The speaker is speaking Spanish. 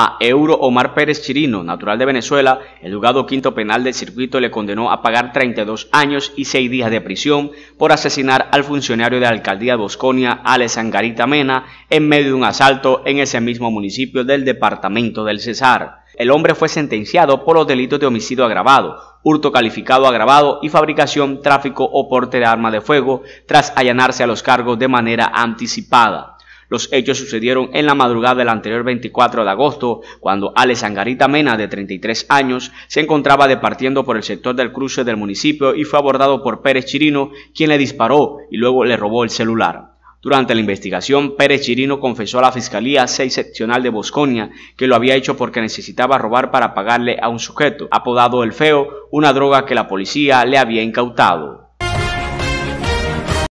a Euro Omar Pérez Chirino, natural de Venezuela, el juzgado quinto penal del circuito le condenó a pagar 32 años y 6 días de prisión por asesinar al funcionario de la alcaldía de Bosconia, Alex Angarita Mena, en medio de un asalto en ese mismo municipio del departamento del Cesar. El hombre fue sentenciado por los delitos de homicidio agravado, hurto calificado agravado y fabricación, tráfico o porte de arma de fuego tras allanarse a los cargos de manera anticipada. Los hechos sucedieron en la madrugada del anterior 24 de agosto, cuando Alex Angarita Mena, de 33 años, se encontraba departiendo por el sector del cruce del municipio y fue abordado por Pérez Chirino, quien le disparó y luego le robó el celular. Durante la investigación, Pérez Chirino confesó a la Fiscalía 6 Seccional de Bosconia que lo había hecho porque necesitaba robar para pagarle a un sujeto, apodado El Feo, una droga que la policía le había incautado.